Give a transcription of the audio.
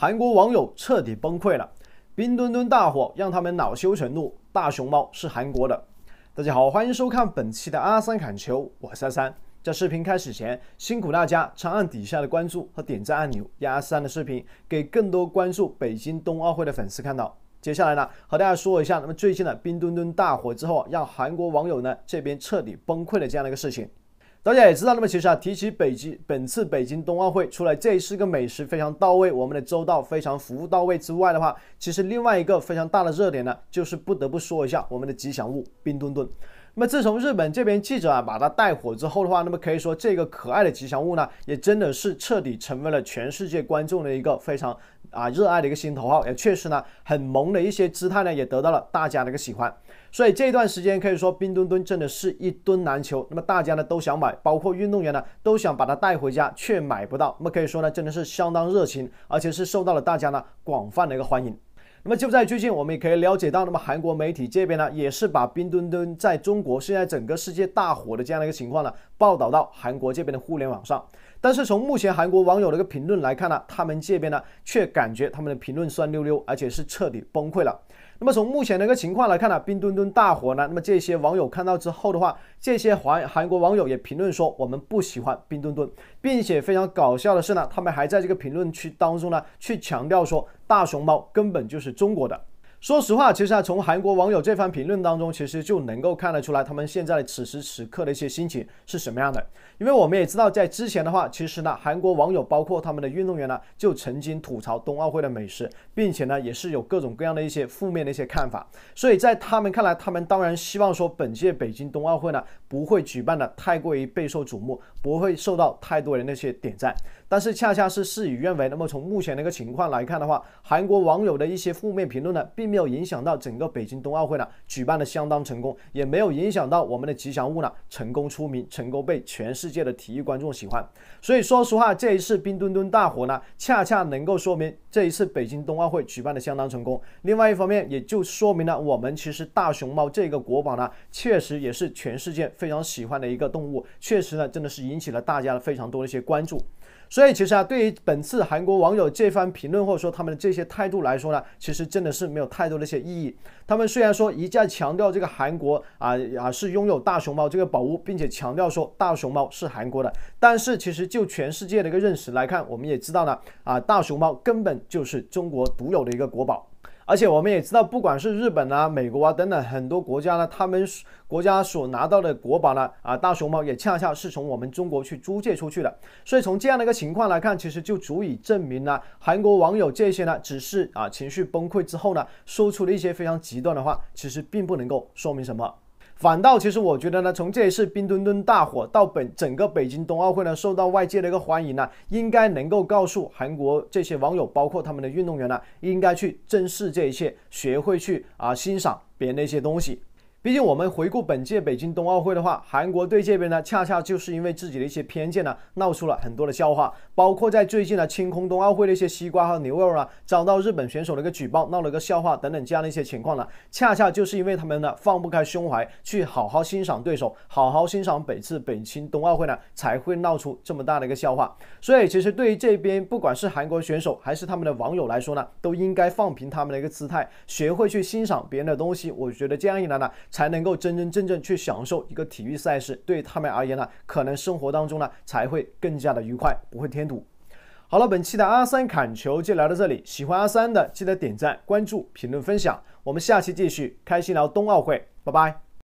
韩国网友彻底崩溃了，冰墩墩大火让他们恼羞成怒。大熊猫是韩国的。大家好，欢迎收看本期的阿三砍球，我是三三。在视频开始前，辛苦大家长按底下的关注和点赞按钮，让阿三的视频给更多关注北京冬奥会的粉丝看到。接下来呢，和大家说一下，那么最近的冰墩墩大火之后，让韩国网友呢这边彻底崩溃了这样的一个事情。大家也知道，那么其实啊，提起北京本次北京冬奥会，除了这是个美食非常到位，我们的周到非常服务到位之外的话，其实另外一个非常大的热点呢，就是不得不说一下我们的吉祥物冰墩墩。那么自从日本这边记者啊把它带火之后的话，那么可以说这个可爱的吉祥物呢，也真的是彻底成为了全世界观众的一个非常。啊，热爱的一个心头好，也确实呢，很萌的一些姿态呢，也得到了大家的一个喜欢。所以这段时间可以说冰墩墩真的是一墩难求，那么大家呢都想买，包括运动员呢都想把它带回家，却买不到。那么可以说呢，真的是相当热情，而且是受到了大家呢广泛的一个欢迎。那么就在最近，我们也可以了解到，那么韩国媒体这边呢，也是把冰墩墩在中国现在整个世界大火的这样的一个情况呢，报道到韩国这边的互联网上。但是从目前韩国网友的一个评论来看呢，他们这边呢却感觉他们的评论酸溜溜，而且是彻底崩溃了。那么从目前的一个情况来看呢，冰墩墩大火呢，那么这些网友看到之后的话，这些韩韩国网友也评论说，我们不喜欢冰墩墩，并且非常搞笑的是呢，他们还在这个评论区当中呢，去强调说大熊猫根本就是中国的。说实话，其实啊，从韩国网友这番评论当中，其实就能够看得出来，他们现在此时此刻的一些心情是什么样的。因为我们也知道，在之前的话，其实呢，韩国网友包括他们的运动员呢，就曾经吐槽冬奥会的美食，并且呢，也是有各种各样的一些负面的一些看法。所以在他们看来，他们当然希望说，本届北京冬奥会呢，不会举办的太过于备受瞩目，不会受到太多人的一些点赞。但是恰恰是事与愿违。那么从目前的一个情况来看的话，韩国网友的一些负面评论呢，并没有影响到整个北京冬奥会呢举办的相当成功，也没有影响到我们的吉祥物呢成功出名，成功被全世界的体育观众喜欢。所以说实话，这一次冰墩墩大火呢，恰恰能够说明这一次北京冬奥会举办的相当成功。另外一方面，也就说明了我们其实大熊猫这个国宝呢，确实也是全世界非常喜欢的一个动物，确实呢真的是引起了大家非常多的一些关注。说。所以其实啊，对于本次韩国网友这番评论或者说他们的这些态度来说呢，其实真的是没有太多的一些意义。他们虽然说一再强调这个韩国啊啊是拥有大熊猫这个宝物，并且强调说大熊猫是韩国的，但是其实就全世界的一个认识来看，我们也知道呢啊大熊猫根本就是中国独有的一个国宝。而且我们也知道，不管是日本啊、美国啊等等很多国家呢，他们国家所拿到的国宝呢，啊大熊猫也恰恰是从我们中国去租借出去的。所以从这样的一个情况来看，其实就足以证明呢，韩国网友这些呢，只是啊情绪崩溃之后呢，说出了一些非常极端的话，其实并不能够说明什么。反倒，其实我觉得呢，从这一次冰墩墩大火到本整个北京冬奥会呢受到外界的一个欢迎呢，应该能够告诉韩国这些网友，包括他们的运动员呢，应该去正视这一切，学会去啊欣赏别人的一些东西。毕竟我们回顾本届北京冬奥会的话，韩国队这边呢，恰恰就是因为自己的一些偏见呢，闹出了很多的笑话，包括在最近呢清空冬奥会的一些西瓜和牛肉啊，遭到日本选手的一个举报，闹了个笑话等等这样的一些情况呢，恰恰就是因为他们呢放不开胸怀，去好好欣赏对手，好好欣赏本次北京冬奥会呢，才会闹出这么大的一个笑话。所以其实对于这边不管是韩国选手还是他们的网友来说呢，都应该放平他们的一个姿态，学会去欣赏别人的东西。我觉得这样一来呢。才能够真真正正去享受一个体育赛事，对他们而言呢，可能生活当中呢才会更加的愉快，不会添堵。好了，本期的阿三侃球就聊到这里，喜欢阿三的记得点赞、关注、评论、分享，我们下期继续开心聊冬奥会，拜拜。